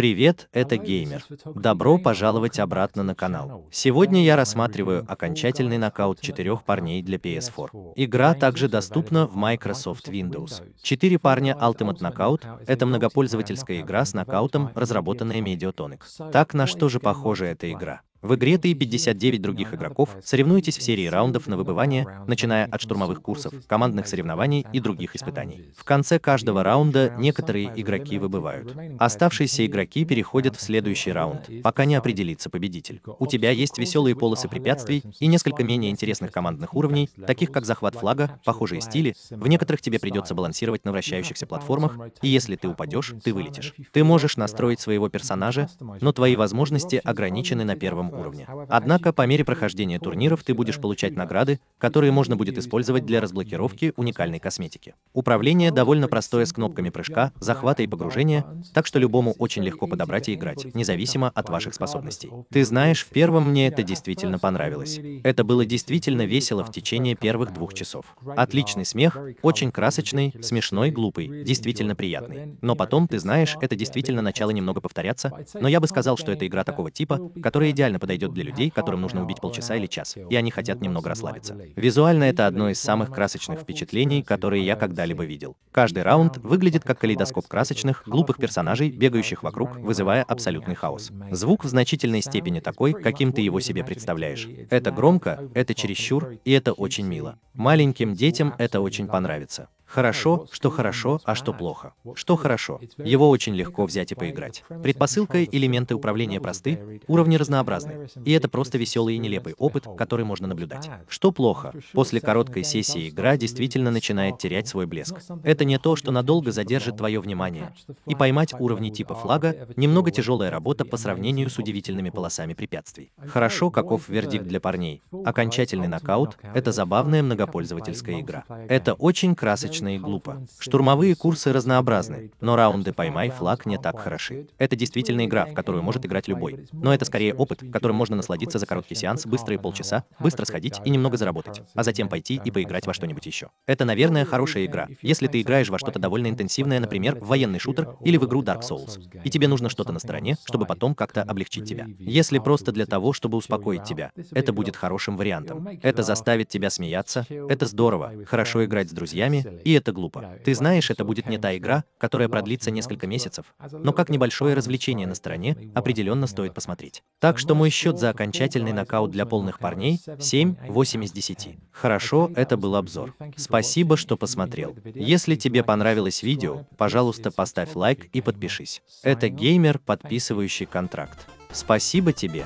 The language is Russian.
Привет, это Геймер. Добро пожаловать обратно на канал. Сегодня я рассматриваю окончательный нокаут четырех парней для PS4. Игра также доступна в Microsoft Windows. Четыре парня Ultimate Knockout — это многопользовательская игра с нокаутом, разработанная Mediatonic. Так на что же похожа эта игра? В игре ты и 59 других игроков соревнуетесь в серии раундов на выбывание, начиная от штурмовых курсов, командных соревнований и других испытаний. В конце каждого раунда некоторые игроки выбывают. Оставшиеся игроки переходят в следующий раунд, пока не определится победитель. У тебя есть веселые полосы препятствий и несколько менее интересных командных уровней, таких как захват флага, похожие стили, в некоторых тебе придется балансировать на вращающихся платформах, и если ты упадешь, ты вылетишь. Ты можешь настроить своего персонажа, но твои возможности ограничены на первом уровне. Однако, по мере прохождения турниров ты будешь получать награды, которые можно будет использовать для разблокировки уникальной косметики. Управление довольно простое с кнопками прыжка, захвата и погружения, так что любому очень легко подобрать и играть, независимо от ваших способностей. Ты знаешь, в первом мне это действительно понравилось. Это было действительно весело в течение первых двух часов. Отличный смех, очень красочный, смешной, глупый, действительно приятный. Но потом, ты знаешь, это действительно начало немного повторяться, но я бы сказал, что это игра такого типа, которая идеально подойдет для людей, которым нужно убить полчаса или час, и они хотят немного расслабиться. Визуально это одно из самых красочных впечатлений, которые я когда когда-либо видел. Каждый раунд выглядит как калейдоскоп красочных, глупых персонажей, бегающих вокруг, вызывая абсолютный хаос. Звук в значительной степени такой, каким ты его себе представляешь. Это громко, это чересчур, и это очень мило. Маленьким детям это очень понравится. Хорошо, что хорошо, а что плохо. Что хорошо. Его очень легко взять и поиграть. Предпосылка и элементы управления просты, уровни разнообразны. И это просто веселый и нелепый опыт, который можно наблюдать. Что плохо? После короткой сессии игра действительно начинает терять свой блеск. Это не то, что надолго задержит твое внимание. И поймать уровни типа флага — немного тяжелая работа по сравнению с удивительными полосами препятствий. Хорошо, каков вердикт для парней. Окончательный нокаут — это забавная многопользовательская игра. Это очень красочно скучно и глупо. Штурмовые курсы разнообразны, но раунды «поймай флаг» не так хороши. Это действительно игра, в которую может играть любой. Но это скорее опыт, которым можно насладиться за короткий сеанс, быстрые полчаса, быстро сходить и немного заработать, а затем пойти и поиграть во что-нибудь еще. Это, наверное, хорошая игра, если ты играешь во что-то довольно интенсивное, например, в военный шутер или в игру Dark Souls, и тебе нужно что-то на стороне, чтобы потом как-то облегчить тебя. Если просто для того, чтобы успокоить тебя, это будет хорошим вариантом. Это заставит тебя смеяться, это здорово, хорошо играть с друзьями и и это глупо. Ты знаешь, это будет не та игра, которая продлится несколько месяцев, но как небольшое развлечение на стороне определенно стоит посмотреть. Так что мой счет за окончательный нокаут для полных парней 7-8 из 10. Хорошо, это был обзор. Спасибо, что посмотрел. Если тебе понравилось видео, пожалуйста, поставь лайк и подпишись. Это геймер, подписывающий контракт. Спасибо тебе.